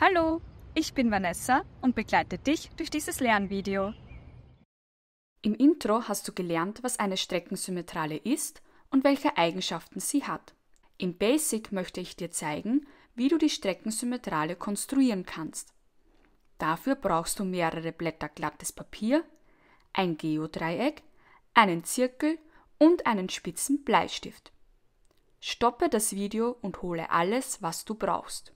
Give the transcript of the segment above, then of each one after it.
Hallo, ich bin Vanessa und begleite dich durch dieses Lernvideo. Im Intro hast du gelernt, was eine Streckensymmetrale ist und welche Eigenschaften sie hat. Im Basic möchte ich dir zeigen, wie du die Streckensymmetrale konstruieren kannst. Dafür brauchst du mehrere Blätter glattes Papier, ein Geodreieck, einen Zirkel und einen spitzen Bleistift. Stoppe das Video und hole alles, was du brauchst.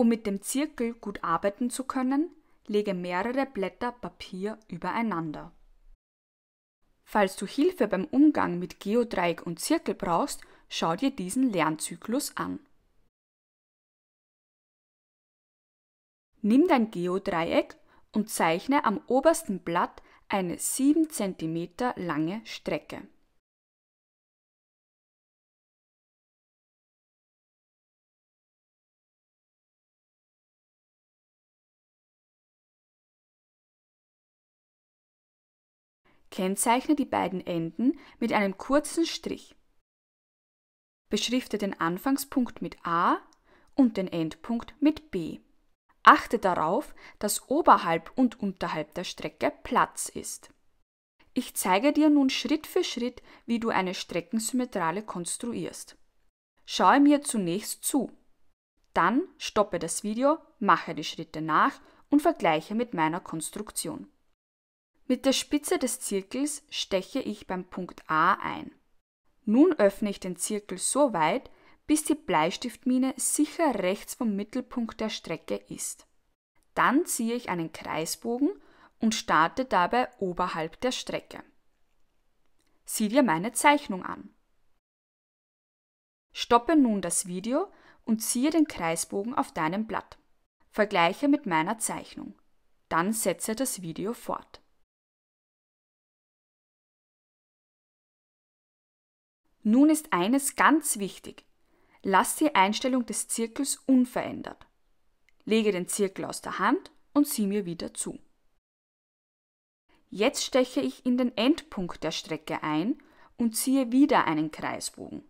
Um mit dem Zirkel gut arbeiten zu können, lege mehrere Blätter Papier übereinander. Falls du Hilfe beim Umgang mit Geodreieck und Zirkel brauchst, schau dir diesen Lernzyklus an. Nimm dein Geodreieck und zeichne am obersten Blatt eine 7 cm lange Strecke. Kennzeichne die beiden Enden mit einem kurzen Strich. Beschrifte den Anfangspunkt mit A und den Endpunkt mit B. Achte darauf, dass oberhalb und unterhalb der Strecke Platz ist. Ich zeige dir nun Schritt für Schritt, wie du eine Streckensymmetrale konstruierst. Schaue mir zunächst zu. Dann stoppe das Video, mache die Schritte nach und vergleiche mit meiner Konstruktion. Mit der Spitze des Zirkels steche ich beim Punkt A ein. Nun öffne ich den Zirkel so weit, bis die Bleistiftmine sicher rechts vom Mittelpunkt der Strecke ist. Dann ziehe ich einen Kreisbogen und starte dabei oberhalb der Strecke. Sieh dir meine Zeichnung an. Stoppe nun das Video und ziehe den Kreisbogen auf deinem Blatt. Vergleiche mit meiner Zeichnung. Dann setze das Video fort. Nun ist eines ganz wichtig. Lass die Einstellung des Zirkels unverändert. Lege den Zirkel aus der Hand und sieh mir wieder zu. Jetzt steche ich in den Endpunkt der Strecke ein und ziehe wieder einen Kreisbogen.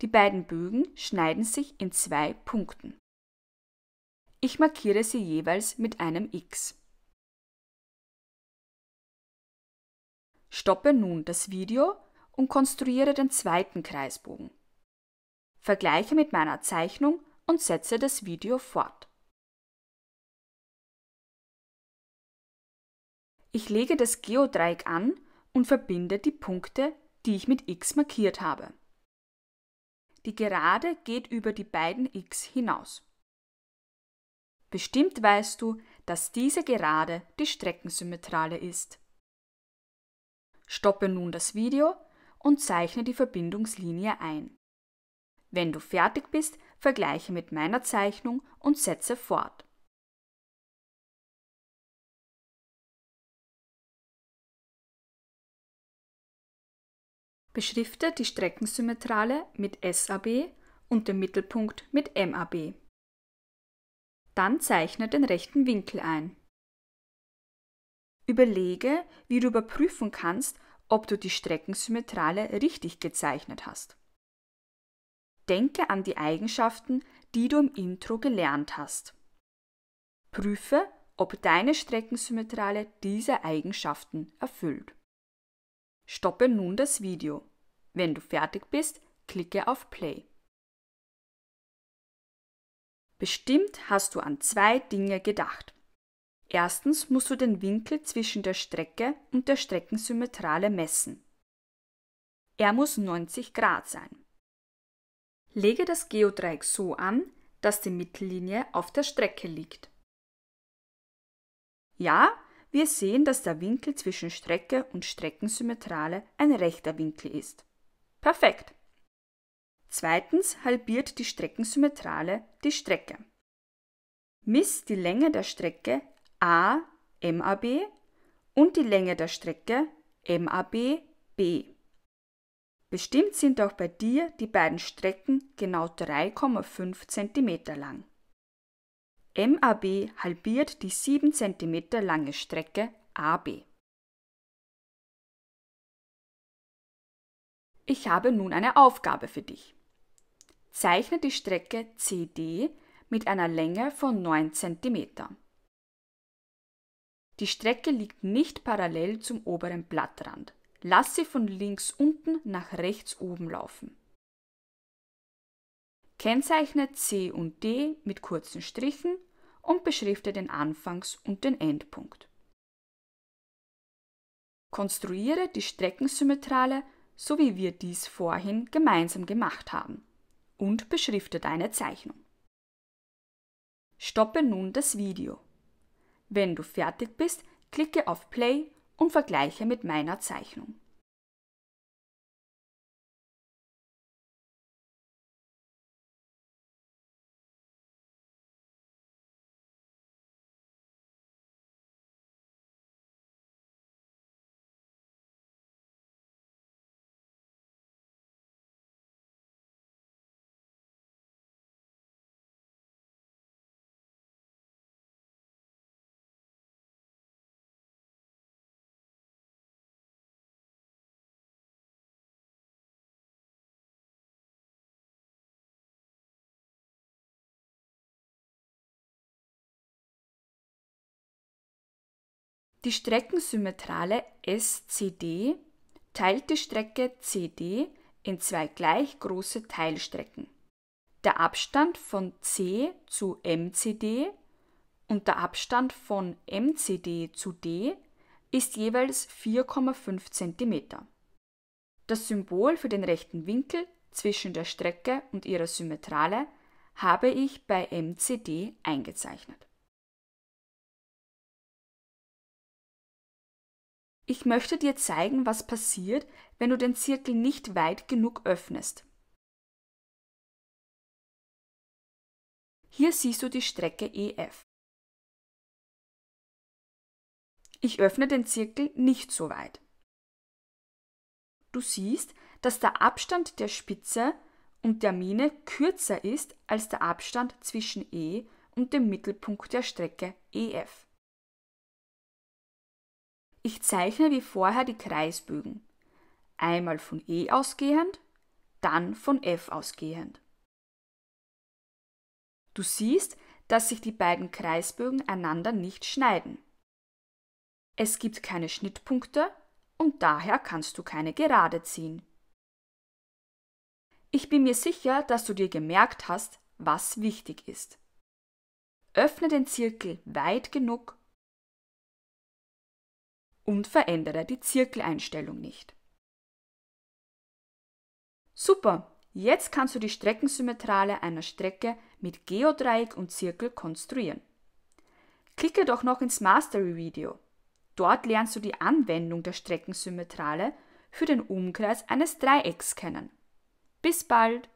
Die beiden Bögen schneiden sich in zwei Punkten. Ich markiere sie jeweils mit einem X. Stoppe nun das Video und konstruiere den zweiten Kreisbogen. Vergleiche mit meiner Zeichnung und setze das Video fort. Ich lege das Geodreieck an und verbinde die Punkte, die ich mit x markiert habe. Die Gerade geht über die beiden x hinaus. Bestimmt weißt du, dass diese Gerade die Streckensymmetrale ist. Stoppe nun das Video und zeichne die Verbindungslinie ein. Wenn du fertig bist, vergleiche mit meiner Zeichnung und setze fort. Beschrifte die Streckensymmetrale mit SAB und den Mittelpunkt mit MAB. Dann zeichne den rechten Winkel ein. Überlege, wie du überprüfen kannst, ob du die Streckensymmetrale richtig gezeichnet hast. Denke an die Eigenschaften, die du im Intro gelernt hast. Prüfe, ob deine Streckensymmetrale diese Eigenschaften erfüllt. Stoppe nun das Video. Wenn du fertig bist, klicke auf Play. Bestimmt hast du an zwei Dinge gedacht. Erstens musst du den Winkel zwischen der Strecke und der Streckensymmetrale messen. Er muss 90 Grad sein. Lege das Geodreieck so an, dass die Mittellinie auf der Strecke liegt. Ja, wir sehen, dass der Winkel zwischen Strecke und Streckensymmetrale ein rechter Winkel ist. Perfekt. Zweitens halbiert die Streckensymmetrale die Strecke. Miss die Länge der Strecke A MAB und die Länge der Strecke MAB B. Bestimmt sind auch bei dir die beiden Strecken genau 3,5 cm lang. MAB halbiert die 7 cm lange Strecke AB. Ich habe nun eine Aufgabe für dich. Zeichne die Strecke CD mit einer Länge von 9 cm. Die Strecke liegt nicht parallel zum oberen Blattrand. Lass sie von links unten nach rechts oben laufen. Kennzeichne C und D mit kurzen Strichen und beschrifte den Anfangs- und den Endpunkt. Konstruiere die Streckensymmetrale, so wie wir dies vorhin gemeinsam gemacht haben, und beschrifte deine Zeichnung. Stoppe nun das Video. Wenn du fertig bist, klicke auf Play und vergleiche mit meiner Zeichnung. Die Streckensymmetrale SCD teilt die Strecke CD in zwei gleich große Teilstrecken. Der Abstand von C zu MCD und der Abstand von MCD zu D ist jeweils 4,5 cm. Das Symbol für den rechten Winkel zwischen der Strecke und ihrer Symmetrale habe ich bei MCD eingezeichnet Ich möchte dir zeigen, was passiert, wenn du den Zirkel nicht weit genug öffnest. Hier siehst du die Strecke EF. Ich öffne den Zirkel nicht so weit. Du siehst, dass der Abstand der Spitze und der Mine kürzer ist als der Abstand zwischen E und dem Mittelpunkt der Strecke EF. Ich zeichne wie vorher die Kreisbögen. Einmal von E ausgehend, dann von F ausgehend. Du siehst, dass sich die beiden Kreisbögen einander nicht schneiden. Es gibt keine Schnittpunkte und daher kannst du keine Gerade ziehen. Ich bin mir sicher, dass du dir gemerkt hast, was wichtig ist. Öffne den Zirkel weit genug, und verändere die Zirkeleinstellung nicht. Super, jetzt kannst du die Streckensymmetrale einer Strecke mit Geodreieck und Zirkel konstruieren. Klicke doch noch ins Mastery-Video. Dort lernst du die Anwendung der Streckensymmetrale für den Umkreis eines Dreiecks kennen. Bis bald!